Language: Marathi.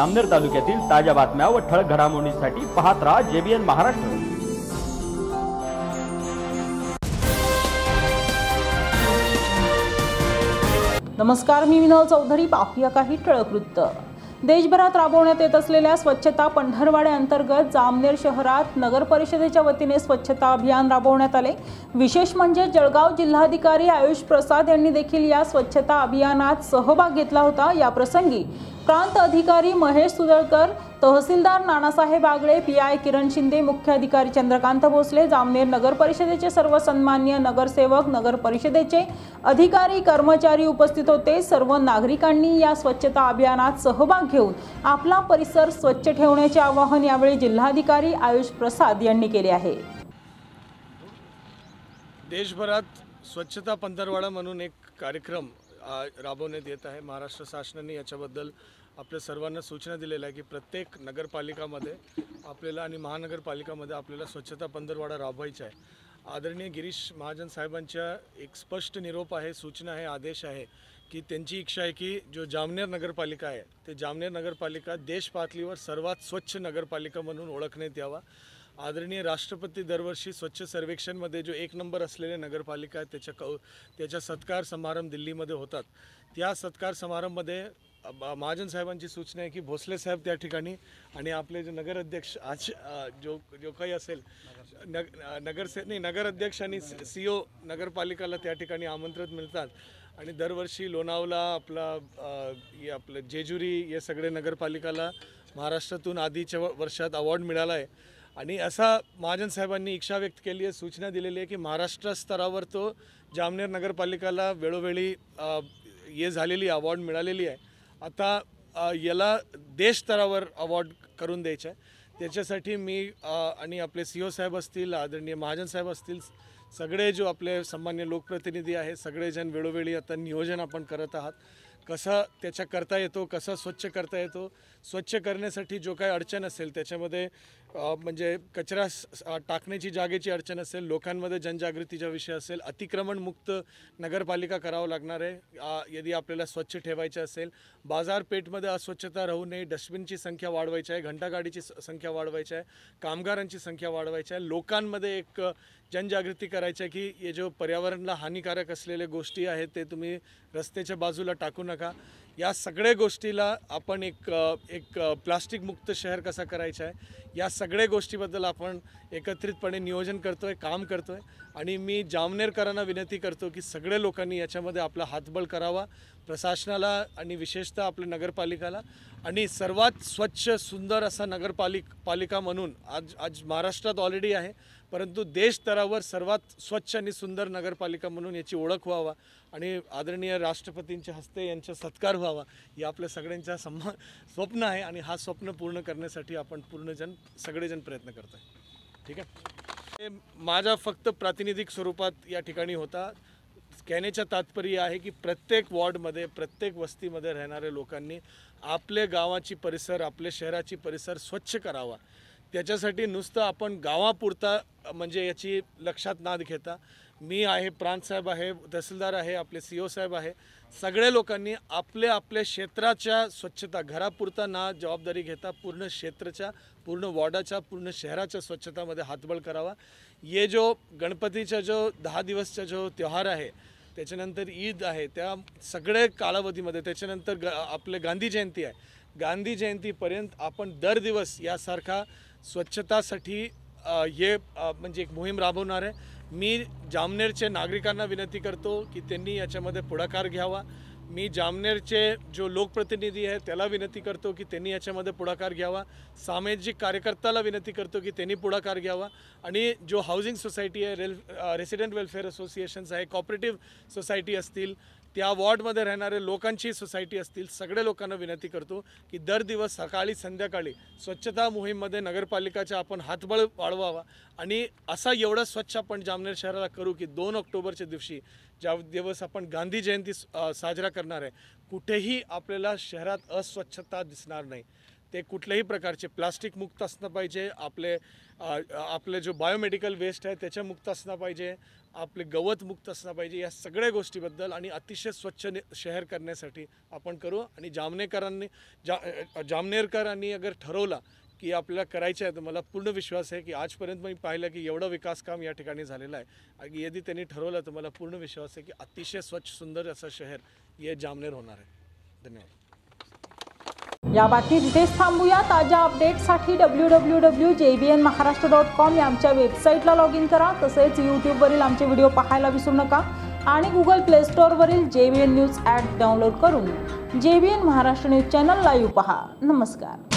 आमनेर तालुक्यातील ताज्या बातम्या व ठळक घडामोडींसाठी पाहत राहा जेबीएन महाराष्ट्र नमस्कार मी विनोद चौधरी पाहूया काही ठळक वृत्त देशभरात राबवण्यात येत असलेल्या स्वच्छता अंतर्गत जामनेर शहरात नगर परिषदेच्या वतीने स्वच्छता अभियान राबवण्यात आले विशेष म्हणजे जळगाव जिल्हाधिकारी आयुष प्रसाद यांनी देखील या स्वच्छता अभियानात सहभाग घेतला होता याप्रसंगी प्रांत अधिकारी महेश सुदळकर तहसीलदार नानासाहेब आगळे पी आय किरण शिंदे मुख्य अधिकारी चंद्रकांत भोसले जामनेर नगर परिषदेचे सर्व सन्मान्य नगरसेवक नगर परिषदेचे अधिकारी कर्मचारी उपस्थित होते सर्व नागरिकांनी या स्वच्छता अभियानात सहभाग घेऊन आपला परिसर स्वच्छ ठेवण्याचे आवाहन यावेळी जिल्हाधिकारी आयुष प्रसाद यांनी केले आहे देशभरात स्वच्छता पंधरवाडा म्हणून एक कार्यक्रम राबवण्यात येत आहे महाराष्ट्र शासनाने याच्याबद्दल आपल्या सर्वांना सूचना दिलेल्या आहे की प्रत्येक नगरपालिकामध्ये आपल्याला आणि महानगरपालिकामध्ये आपल्याला स्वच्छता पंधरवाडा राबवायचा आहे आदरणीय गिरीश महाजन साहेबांच्या एक स्पष्ट निरोप आहे सूचना आहे आदेश आहे की त्यांची इच्छा आहे की जो जामनेर नगरपालिका आहे ते जामनेर नगरपालिका देश पातळीवर सर्वात स्वच्छ नगरपालिका म्हणून ओळखण्यात यावा आदरणीय राष्ट्रपती दरवर्षी स्वच्छ सर्वेक्षणमध्ये जो एक नंबर असलेले नगरपालिका आहे त्याच्या कौ त्याच्या सत्कार समारंभ दिल्लीमध्ये होतात त्या सत्कार समारंभमध्ये महाजन साहेबांची सूचना आहे की भोसले साहेब त्या ठिकाणी आणि आपले जे नगराध्यक्ष आज जो जो काही असेल नग नगरसे नाही अध्यक्ष आणि सी ओ नगरपालिकाला त्या ठिकाणी आमंत्रित मिळतात आणि दरवर्षी लोणावला आपला आपलं जेजुरी हे सगळे नगरपालिकाला महाराष्ट्रातून आधीच्या वर्षात अवॉर्ड मिळाला आहे आणि असा महाजन साहेबांनी इच्छा व्यक्त केली आहे सूचना दिलेली आहे की महाराष्ट्र स्तरावर तो जामनेर नगरपालिकाला वेळोवेळी ये झालेली अवॉर्ड मिळालेली आहे आता याला देश स्तरावर अवॉर्ड करून द्यायचा आहे त्याच्यासाठी मी आणि आपले सी ओ e साहेब असतील आदरणीय महाजन साहेब असतील सगळे जो आपले सामान्य लोकप्रतिनिधी आहे सगळेजण वेळोवेळी आता नियोजन आपण करत आहात कसा त्याच्या करता येतो कसा स्वच्छ करता येतो स्वच्छ करण्यासाठी जो काय अडचण असेल त्याच्यामध्ये म्हणजे कचरा टाकण्याची जागेची अडचण असेल लोकांमध्ये जनजागृतीचा विषय असेल अतिक्रमणमुक्त नगरपालिका करावं लागणार आहे यदि आपल्याला स्वच्छ ठेवायचे असेल बाजारपेठमध्ये अस्वच्छता राहू नये डस्टबिनची संख्या वाढवायची आहे घंटागाडीची संख्या वाढवायची आहे कामगारांची संख्या वाढवायची आहे लोकांमध्ये एक जनजागृती करायची आहे की हे जो पर्यावरणाला हानिकारक असलेल्या गोष्टी आहेत ते तुम्ही रस्त्याच्या बाजूला टाकू नका या सगळ्या गोष्टीला आपण एक एक प्लास्टिकमुक्त शहर कसा करायचं आहे या सगळ्या गोष्टीबद्दल आपण एकत्रितपणे नियोजन करतो आहे काम करतो आहे आणि मी जामनेरकरांना विनंती करतो की सगळ्या लोकांनी याच्यामध्ये आपला हातबळ करावा प्रशासनाला आणि विशेषतः आपल्या नगरपालिकाला आणि सर्वात स्वच्छ सुंदर असा नगरपालिक पालिका म्हणून आज आज महाराष्ट्रात ऑलरेडी आहे परंतु देश स्तरावर सर्वात स्वच्छ आणि सुंदर नगरपालिका म्हणून याची ओळख व्हावा आणि आदरणीय राष्ट्रपतींच्या हस्ते यांचा सत्कार व्हावा या आपल्या सगळ्यांचा सम्मा स्वप्न आहे आणि हा स्वप्न पूर्ण करण्यासाठी आपण पूर्णजण सगळेजण प्रयत्न करत आहे ठीक आहे माझा फक्त प्रातिनिधिक स्वरूपात या ठिकाणी होता कहण्याच्या तात्पर्य आहे की प्रत्येक वॉर्डमध्ये प्रत्येक वस्तीमध्ये राहणाऱ्या लोकांनी आपले गावाची परिसर आपले शहराची परिसर स्वच्छ करावा त्याच्यासाठी नुसतं आपण गावापुरता म्हणजे याची लक्षात नाद घेता मी आहे प्रांतसाहेब आहे तहसीलदार आहे आपले सी ओ साहेब आहे सगळ्या लोकांनी आपले आपल्या क्षेत्राच्या स्वच्छता घरापुरता ना जबाबदारी घेता पूर्ण क्षेत्राच्या पूर्ण वॉर्डाच्या पूर्ण शहराच्या स्वच्छतामध्ये हातबळ करावा ये जो गणपतीचा जो दहा दिवसचा जो त्योहार आहे त्याच्यानंतर ईद आहे त्या सगळ्या कालावधीमध्ये त्याच्यानंतर ग आपले गांधी जयंती आहे गांधी जयंतीपर्यंत आपण दर दिवस यासारखा स्वच्छतासाठी हे म्हणजे एक मोहीम राबवणार आहे मी जामनेरचे नागरिकांना विनंती करतो की त्यांनी याच्यामध्ये पुढाकार घ्यावा मी जामनेरचे जो लोकप्रतिनिधी आहे त्याला विनंती करतो की त्यांनी याच्यामध्ये पुढाकार घ्यावा सामाजिक कार्यकर्त्याला विनंती करतो की त्यांनी पुढाकार घ्यावा आणि जो हाऊसिंग सोसायटी आहे रेल रेसिडेंट वेलफेअर असोसिएशन्स आहे कॉपरेटिव्ह सोसायटी असतील त्या वॉर्डमध्ये राहणारे लोकांची सोसायटी असतील सगळ्या लोकांना विनंती करतो की दर दिवस सकाळी संध्याकाळी स्वच्छता मोहीममध्ये नगरपालिकाच्या आपण हातबळ वाढवावा आणि असा एवढा स्वच्छ आपण जामनेर शहराला करू की दोन ऑक्टोबरच्या दिवशी ज्या दिवस आपण गांधी जयंती साजरा करणार आहे कुठेही आपल्याला शहरात अस्वच्छता दिसणार नाही ते कुठल्याही प्रकारचे प्लास्टिक मुक्त असणं पाहिजे आपले आपले जो बायोमेडिकल वेस्ट आहे त्याच्या मुक्त असणं पाहिजे आपले गवत मुक्त असणं पाहिजे या सगळ्या गोष्टीबद्दल आणि अतिशय स्वच्छ शहर करण्यासाठी आपण करू आणि जामनेकरांनी जा जामनेरकरांनी अगर ठरवला की आपल्याला करायचं आहे तर मला पूर्ण विश्वास आहे की आजपर्यंत मी पाहिलं की एवढं विकास काम या ठिकाणी झालेलं आहे आणि यदि त्यांनी ठरवलं तर मला पूर्ण विश्वास आहे की अतिशय स्वच्छ सुंदर असं शहर हे जामनेर होणार आहे धन्यवाद या बातमीत इथेच थांबूया ताज्या अपडेटसाठी W W W J B N Maharashtra dot com या आमच्या वेबसाईटला लॉग इन करा तसेच यूट्यूबवरील आमचे व्हिडिओ पाहायला विसरू नका आणि गुगल प्ले स्टोअरवरील J B N news app download करून J B N Maharashtra news channel live पहा नमस्कार